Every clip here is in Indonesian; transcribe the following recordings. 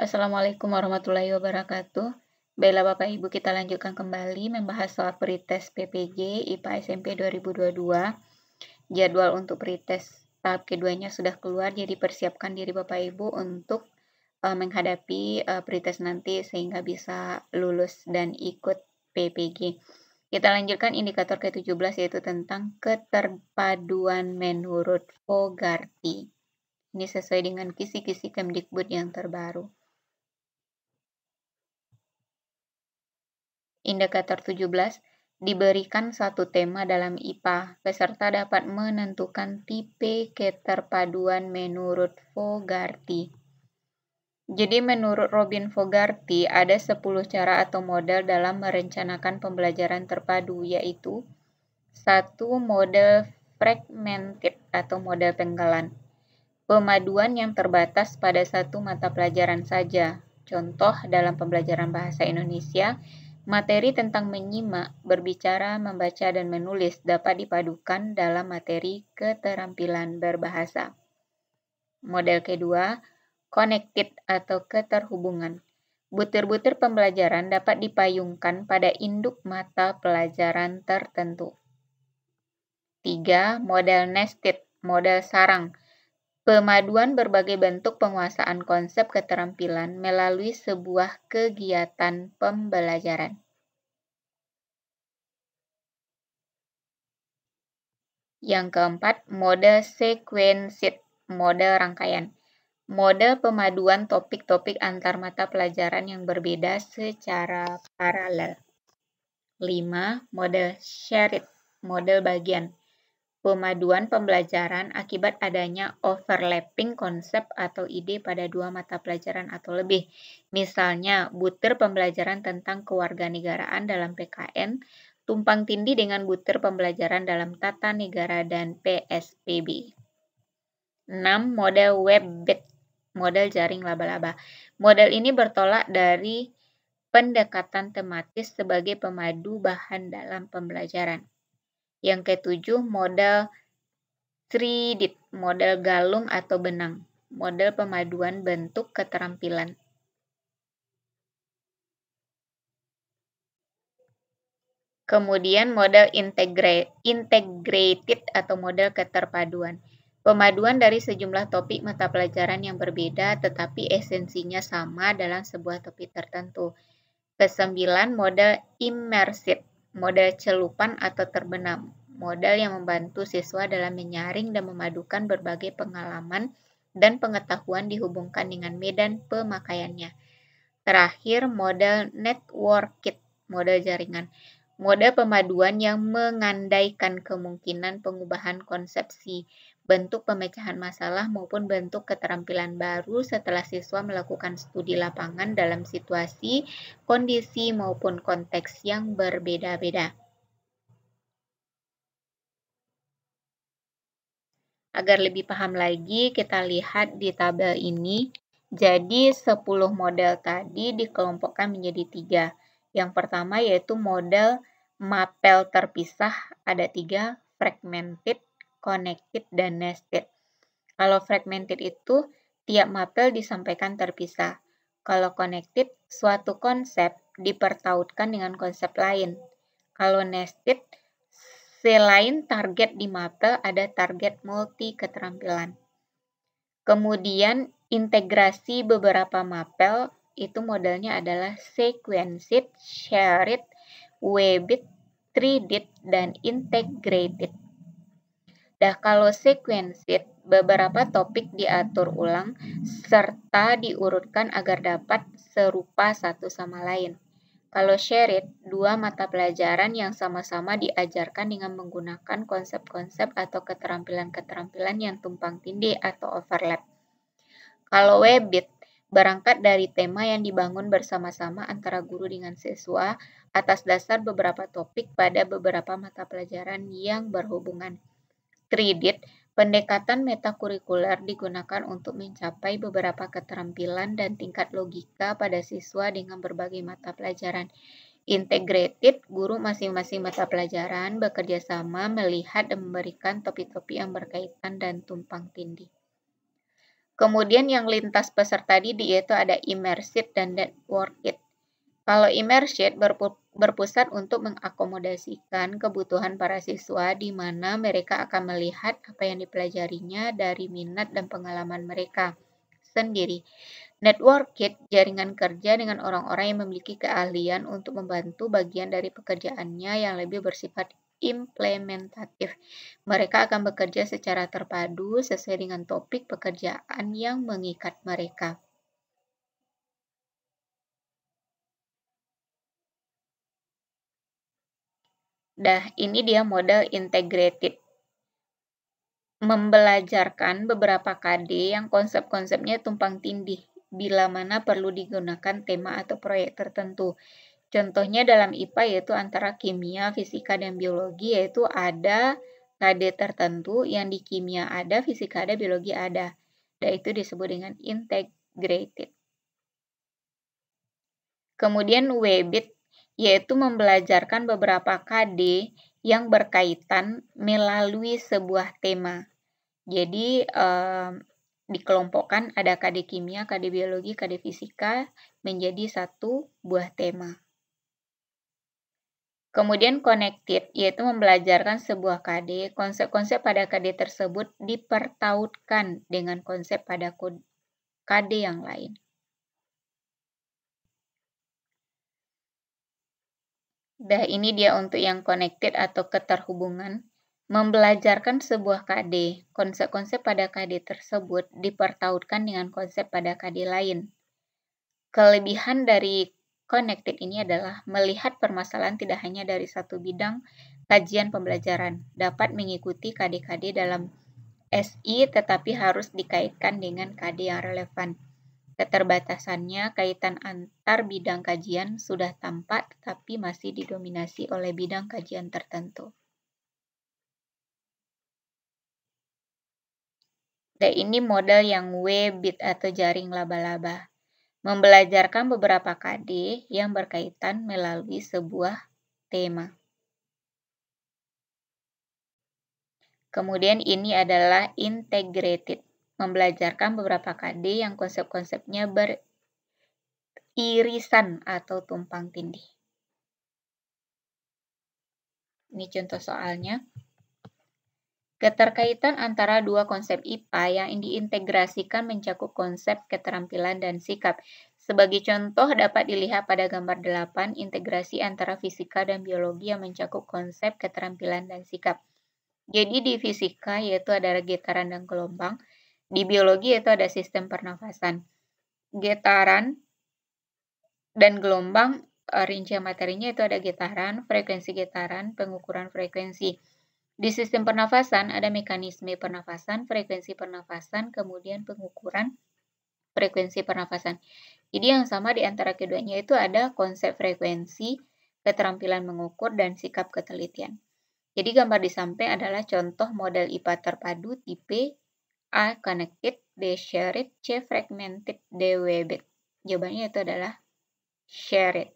Assalamualaikum warahmatullahi wabarakatuh. Baiklah Bapak Ibu, kita lanjutkan kembali membahas soal pretest PPG IPA SMP 2022. Jadwal untuk pretest tahap keduanya sudah keluar, jadi persiapkan diri Bapak Ibu untuk uh, menghadapi uh, pretest nanti sehingga bisa lulus dan ikut PPG. Kita lanjutkan indikator ke-17 yaitu tentang keterpaduan menurut Fogarty. Ini sesuai dengan kisi-kisi Kemdikbud yang terbaru. Indikator 17 diberikan satu tema dalam IPA. Peserta dapat menentukan tipe keterpaduan menurut Fogarty. Jadi menurut Robin Fogarty, ada 10 cara atau model dalam merencanakan pembelajaran terpadu, yaitu satu model fragmented atau model penggalan. Pemaduan yang terbatas pada satu mata pelajaran saja. Contoh dalam pembelajaran bahasa Indonesia, Materi tentang menyimak, berbicara, membaca, dan menulis dapat dipadukan dalam materi keterampilan berbahasa. Model kedua, connected atau keterhubungan. Butir-butir pembelajaran dapat dipayungkan pada induk mata pelajaran tertentu. Tiga, Model nested, model sarang Pemaduan berbagai bentuk penguasaan konsep keterampilan melalui sebuah kegiatan pembelajaran. Yang keempat, mode sequenced, mode rangkaian. Mode pemaduan topik-topik antar mata pelajaran yang berbeda secara paralel. Lima, Mode shared, mode bagian pemaduan pembelajaran akibat adanya overlapping konsep atau ide pada dua mata pelajaran atau lebih. Misalnya, butir pembelajaran tentang kewarganegaraan dalam PKN, tumpang tindih dengan butir pembelajaran dalam tata negara dan PSPB. 6. Model web model jaring laba-laba. Model ini bertolak dari pendekatan tematis sebagai pemadu bahan dalam pembelajaran. Yang ketujuh, modal tridit, model galung atau benang, model pemaduan bentuk keterampilan. Kemudian model integra integrated atau model keterpaduan. Pemaduan dari sejumlah topik mata pelajaran yang berbeda tetapi esensinya sama dalam sebuah topik tertentu. Kesembilan modal immersive modal celupan atau terbenam, modal yang membantu siswa dalam menyaring dan memadukan berbagai pengalaman dan pengetahuan dihubungkan dengan medan pemakaiannya. Terakhir, modal network kit, modal jaringan. Mode pemaduan yang mengandaikan kemungkinan pengubahan konsepsi, bentuk pemecahan masalah maupun bentuk keterampilan baru setelah siswa melakukan studi lapangan dalam situasi, kondisi maupun konteks yang berbeda-beda. Agar lebih paham lagi, kita lihat di tabel ini. Jadi, 10 model tadi dikelompokkan menjadi tiga yang pertama yaitu model mapel terpisah ada tiga, fragmented, connected, dan nested. Kalau fragmented itu, tiap mapel disampaikan terpisah. Kalau connected, suatu konsep dipertautkan dengan konsep lain. Kalau nested, selain target di mapel, ada target multi keterampilan. Kemudian, integrasi beberapa mapel itu modalnya adalah sequenced, shared, webbit, 3D, dan integrated. Nah, kalau sequenced, beberapa topik diatur ulang serta diurutkan agar dapat serupa satu sama lain. Kalau shared, dua mata pelajaran yang sama-sama diajarkan dengan menggunakan konsep-konsep atau keterampilan-keterampilan yang tumpang tindih atau overlap. Kalau webbit, berangkat dari tema yang dibangun bersama-sama antara guru dengan siswa atas dasar beberapa topik pada beberapa mata pelajaran yang berhubungan. Kredit, pendekatan metakurikuler digunakan untuk mencapai beberapa keterampilan dan tingkat logika pada siswa dengan berbagai mata pelajaran integrated, guru masing-masing mata pelajaran bekerja sama melihat dan memberikan topik-topik yang berkaitan dan tumpang tindih. Kemudian yang lintas peserta didik yaitu ada immersive dan networked. Kalau immersive berpusat untuk mengakomodasikan kebutuhan para siswa di mana mereka akan melihat apa yang dipelajarinya dari minat dan pengalaman mereka sendiri. Networked jaringan kerja dengan orang-orang yang memiliki keahlian untuk membantu bagian dari pekerjaannya yang lebih bersifat implementatif. Mereka akan bekerja secara terpadu sesuai dengan topik pekerjaan yang mengikat mereka. Dah, ini dia model integrated. Membelajarkan beberapa KD yang konsep-konsepnya tumpang tindih, bila mana perlu digunakan tema atau proyek tertentu. Contohnya dalam IPA yaitu antara kimia, fisika, dan biologi yaitu ada KD tertentu yang di kimia ada, fisika ada, biologi ada. Dan itu disebut dengan integrated. Kemudian WBIT yaitu membelajarkan beberapa KD yang berkaitan melalui sebuah tema. Jadi eh, dikelompokkan ada KD kimia, KD biologi, KD fisika menjadi satu buah tema. Kemudian connected, yaitu membelajarkan sebuah KD, konsep-konsep pada KD tersebut dipertautkan dengan konsep pada KD yang lain. Dah ini dia untuk yang connected atau keterhubungan. Membelajarkan sebuah KD, konsep-konsep pada KD tersebut dipertautkan dengan konsep pada KD lain. Kelebihan dari connected ini adalah melihat permasalahan tidak hanya dari satu bidang kajian pembelajaran, dapat mengikuti KD-KD dalam SI tetapi harus dikaitkan dengan KD yang relevan. Keterbatasannya kaitan antar bidang kajian sudah tampak tetapi masih didominasi oleh bidang kajian tertentu. Dan nah, ini model yang W-bit atau jaring laba-laba. Membelajarkan beberapa KD yang berkaitan melalui sebuah tema. Kemudian ini adalah integrated, membelajarkan beberapa KD yang konsep-konsepnya beririsan atau tumpang tindih. Ini contoh soalnya. Keterkaitan antara dua konsep IPA yang diintegrasikan mencakup konsep keterampilan dan sikap. Sebagai contoh dapat dilihat pada gambar 8 integrasi antara fisika dan biologi yang mencakup konsep keterampilan dan sikap. Jadi di fisika yaitu ada getaran dan gelombang, di biologi yaitu ada sistem pernafasan. Getaran dan gelombang eh, rincian materinya itu ada getaran, frekuensi getaran, pengukuran frekuensi. Di sistem pernafasan ada mekanisme pernafasan, frekuensi pernafasan, kemudian pengukuran frekuensi pernafasan. Jadi yang sama di antara keduanya itu ada konsep frekuensi, keterampilan mengukur, dan sikap ketelitian. Jadi gambar di samping adalah contoh model IPA terpadu tipe A connected, B shared, C fragmented, D webbed. Jawabannya itu adalah shared.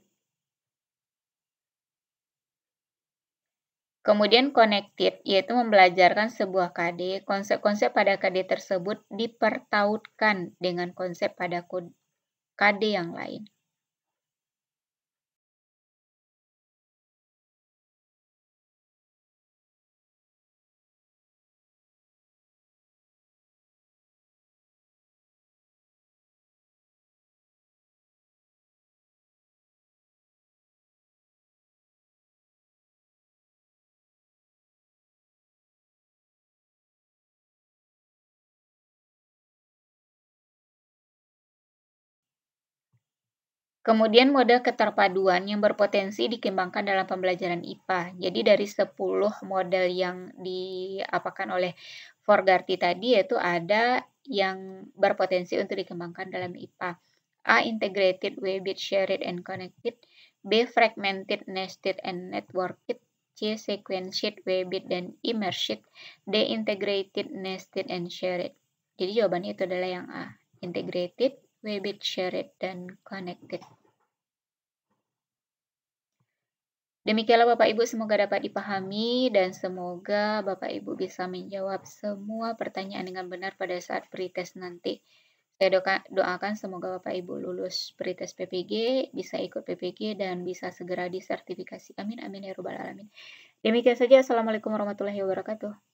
Kemudian connected, yaitu membelajarkan sebuah KD, konsep-konsep pada KD tersebut dipertautkan dengan konsep pada KD yang lain. Kemudian model keterpaduan yang berpotensi dikembangkan dalam pembelajaran IPA. Jadi dari 10 model yang diapakan oleh Forgarty tadi yaitu ada yang berpotensi untuk dikembangkan dalam IPA. A. Integrated, Webbed, Shared, and Connected. B. Fragmented, Nested, and Networked. C. Sequenced, Webbed, dan Immersed. D. Integrated, Nested, and Shared. Jadi jawabannya itu adalah yang A. Integrated, Webit, Shared, dan Connected. Demikianlah Bapak Ibu, semoga dapat dipahami dan semoga Bapak Ibu bisa menjawab semua pertanyaan dengan benar pada saat pretest nanti. Saya doakan semoga Bapak Ibu lulus pretest PPG, bisa ikut PPG, dan bisa segera disertifikasi. Amin, amin, ya robbal alamin. Demikian saja. Assalamualaikum warahmatullahi wabarakatuh.